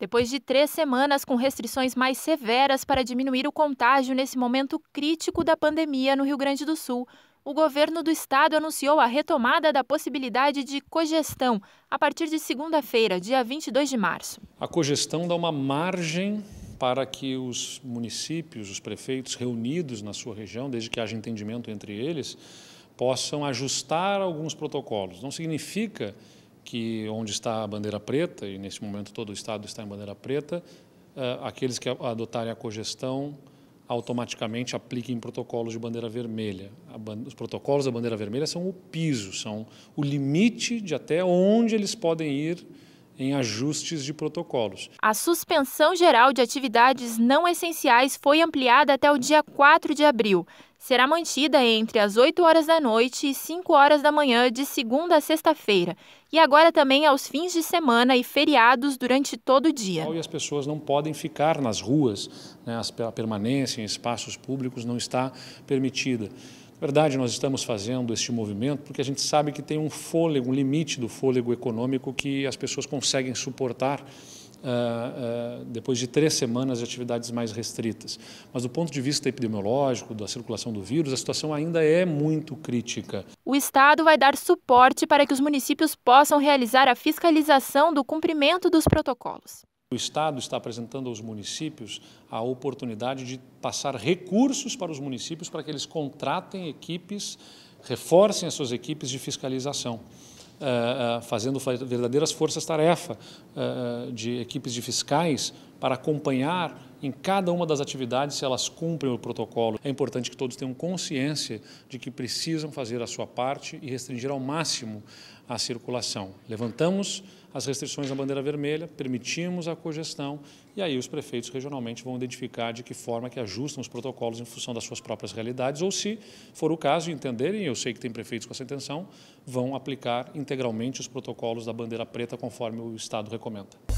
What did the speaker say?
Depois de três semanas com restrições mais severas para diminuir o contágio nesse momento crítico da pandemia no Rio Grande do Sul, o governo do estado anunciou a retomada da possibilidade de cogestão a partir de segunda-feira, dia 22 de março. A cogestão dá uma margem para que os municípios, os prefeitos reunidos na sua região, desde que haja entendimento entre eles, possam ajustar alguns protocolos. Não significa que onde está a bandeira preta, e neste momento todo o Estado está em bandeira preta, eh, aqueles que adotarem a cogestão automaticamente apliquem protocolos de bandeira vermelha. Os protocolos da bandeira vermelha são o piso, são o limite de até onde eles podem ir em ajustes de protocolos. A suspensão geral de atividades não essenciais foi ampliada até o dia 4 de abril será mantida entre as 8 horas da noite e 5 horas da manhã de segunda a sexta-feira, e agora também aos fins de semana e feriados durante todo o dia. E as pessoas não podem ficar nas ruas, né? a permanência em espaços públicos não está permitida. Na verdade, nós estamos fazendo este movimento porque a gente sabe que tem um fôlego, um limite do fôlego econômico que as pessoas conseguem suportar Uh, uh, depois de três semanas de atividades mais restritas. Mas do ponto de vista epidemiológico, da circulação do vírus, a situação ainda é muito crítica. O Estado vai dar suporte para que os municípios possam realizar a fiscalização do cumprimento dos protocolos. O Estado está apresentando aos municípios a oportunidade de passar recursos para os municípios para que eles contratem equipes, reforcem as suas equipes de fiscalização. Eh, eh, fazendo verdadeiras forças-tarefa eh, de equipes de fiscais para acompanhar em cada uma das atividades se elas cumprem o protocolo. É importante que todos tenham consciência de que precisam fazer a sua parte e restringir ao máximo a circulação. Levantamos as restrições na bandeira vermelha, permitimos a cogestão e aí os prefeitos regionalmente vão identificar de que forma que ajustam os protocolos em função das suas próprias realidades ou se for o caso entenderem, eu sei que tem prefeitos com essa intenção, vão aplicar integralmente os protocolos da bandeira preta conforme o Estado recomenda.